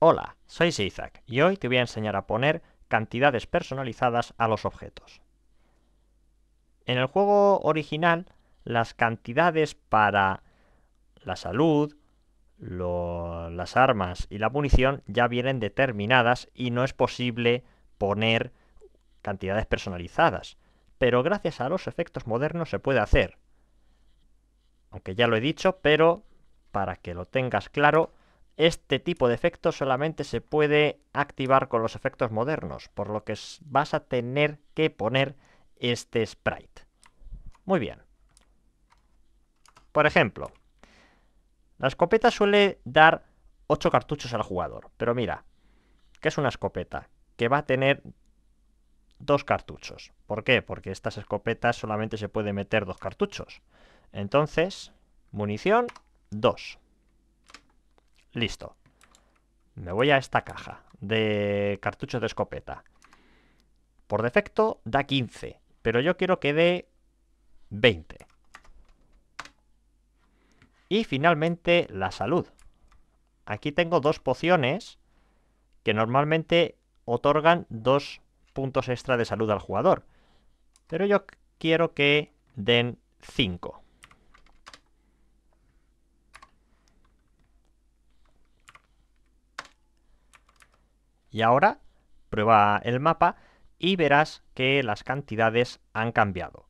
Hola, soy Isaac y hoy te voy a enseñar a poner cantidades personalizadas a los objetos. En el juego original, las cantidades para la salud, las armas y la munición ya vienen determinadas y no es posible poner cantidades personalizadas. Pero gracias a los efectos modernos se puede hacer. Aunque ya lo he dicho, pero para que lo tengas claro, este tipo de efecto solamente se puede activar con los efectos modernos, por lo que vas a tener que poner este sprite. Muy bien. Por ejemplo, la escopeta suele dar 8 cartuchos al jugador, pero mira, que es una escopeta que va a tener dos cartuchos. ¿Por qué? Porque estas escopetas solamente se puede meter dos cartuchos. Entonces, munición, 2. Listo. Me voy a esta caja de cartuchos de escopeta. Por defecto da 15, pero yo quiero que dé 20. Y finalmente la salud. Aquí tengo dos pociones que normalmente otorgan dos puntos extra de salud al jugador. Pero yo quiero que den 5. Y ahora prueba el mapa y verás que las cantidades han cambiado.